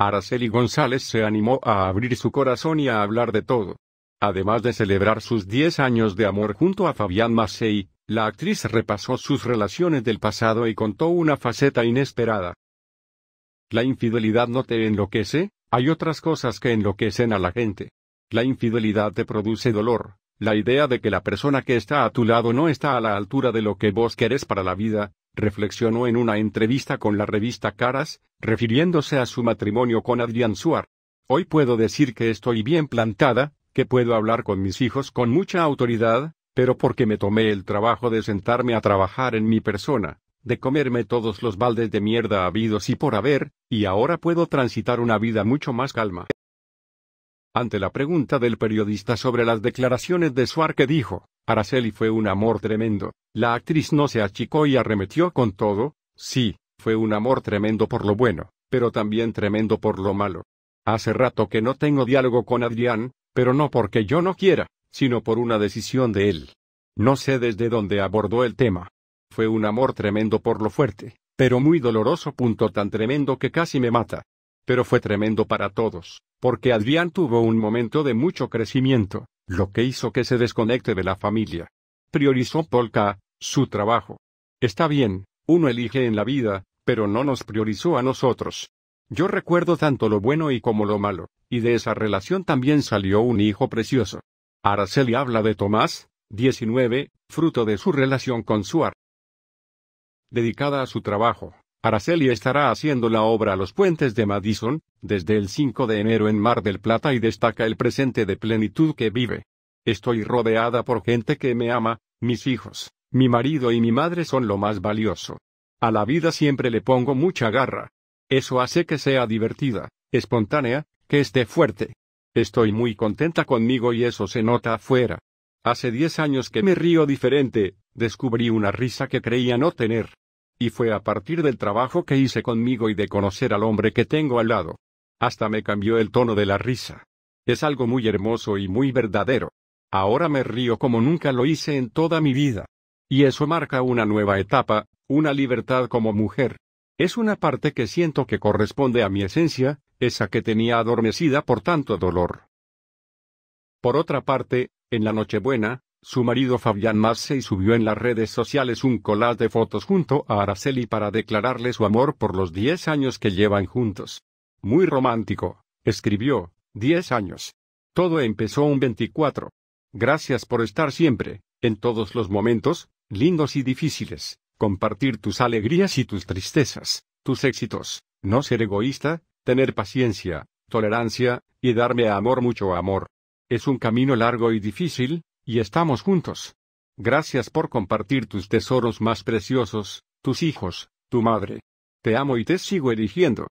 Araceli González se animó a abrir su corazón y a hablar de todo. Además de celebrar sus 10 años de amor junto a Fabián Massey, la actriz repasó sus relaciones del pasado y contó una faceta inesperada. La infidelidad no te enloquece, hay otras cosas que enloquecen a la gente. La infidelidad te produce dolor, la idea de que la persona que está a tu lado no está a la altura de lo que vos querés para la vida, reflexionó en una entrevista con la revista Caras, refiriéndose a su matrimonio con Adrián Suar. Hoy puedo decir que estoy bien plantada, que puedo hablar con mis hijos con mucha autoridad, pero porque me tomé el trabajo de sentarme a trabajar en mi persona, de comerme todos los baldes de mierda habidos y por haber, y ahora puedo transitar una vida mucho más calma. Ante la pregunta del periodista sobre las declaraciones de Suar que dijo, Araceli fue un amor tremendo, la actriz no se achicó y arremetió con todo, sí, fue un amor tremendo por lo bueno, pero también tremendo por lo malo. Hace rato que no tengo diálogo con Adrián, pero no porque yo no quiera, sino por una decisión de él. No sé desde dónde abordó el tema. Fue un amor tremendo por lo fuerte, pero muy doloroso punto tan tremendo que casi me mata. Pero fue tremendo para todos, porque Adrián tuvo un momento de mucho crecimiento, lo que hizo que se desconecte de la familia. Priorizó Polka, su trabajo. Está bien, uno elige en la vida, pero no nos priorizó a nosotros. Yo recuerdo tanto lo bueno y como lo malo, y de esa relación también salió un hijo precioso. Araceli habla de Tomás, 19, fruto de su relación con Suar. Dedicada a su trabajo, Araceli estará haciendo la obra a Los Puentes de Madison, desde el 5 de enero en Mar del Plata y destaca el presente de plenitud que vive. Estoy rodeada por gente que me ama, mis hijos, mi marido y mi madre son lo más valioso. A la vida siempre le pongo mucha garra. Eso hace que sea divertida, espontánea, que esté fuerte. Estoy muy contenta conmigo y eso se nota afuera. Hace diez años que me río diferente, descubrí una risa que creía no tener. Y fue a partir del trabajo que hice conmigo y de conocer al hombre que tengo al lado. Hasta me cambió el tono de la risa. Es algo muy hermoso y muy verdadero. Ahora me río como nunca lo hice en toda mi vida. Y eso marca una nueva etapa, una libertad como mujer. Es una parte que siento que corresponde a mi esencia, esa que tenía adormecida por tanto dolor. Por otra parte, en la Nochebuena, su marido Fabián Massey subió en las redes sociales un collage de fotos junto a Araceli para declararle su amor por los 10 años que llevan juntos. Muy romántico, escribió, 10 años. Todo empezó un 24. Gracias por estar siempre, en todos los momentos, lindos y difíciles, compartir tus alegrías y tus tristezas, tus éxitos, no ser egoísta, tener paciencia, tolerancia, y darme a amor mucho amor. Es un camino largo y difícil, y estamos juntos. Gracias por compartir tus tesoros más preciosos, tus hijos, tu madre. Te amo y te sigo eligiendo.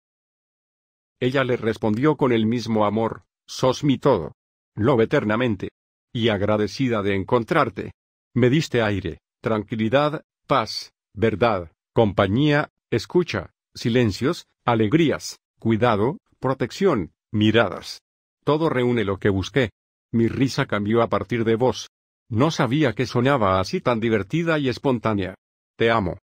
Ella le respondió con el mismo amor, sos mi todo. Lo eternamente. Y agradecida de encontrarte. Me diste aire, tranquilidad, paz, verdad, compañía, escucha, silencios, alegrías, cuidado, protección, miradas. Todo reúne lo que busqué. Mi risa cambió a partir de vos. No sabía que sonaba así tan divertida y espontánea. Te amo.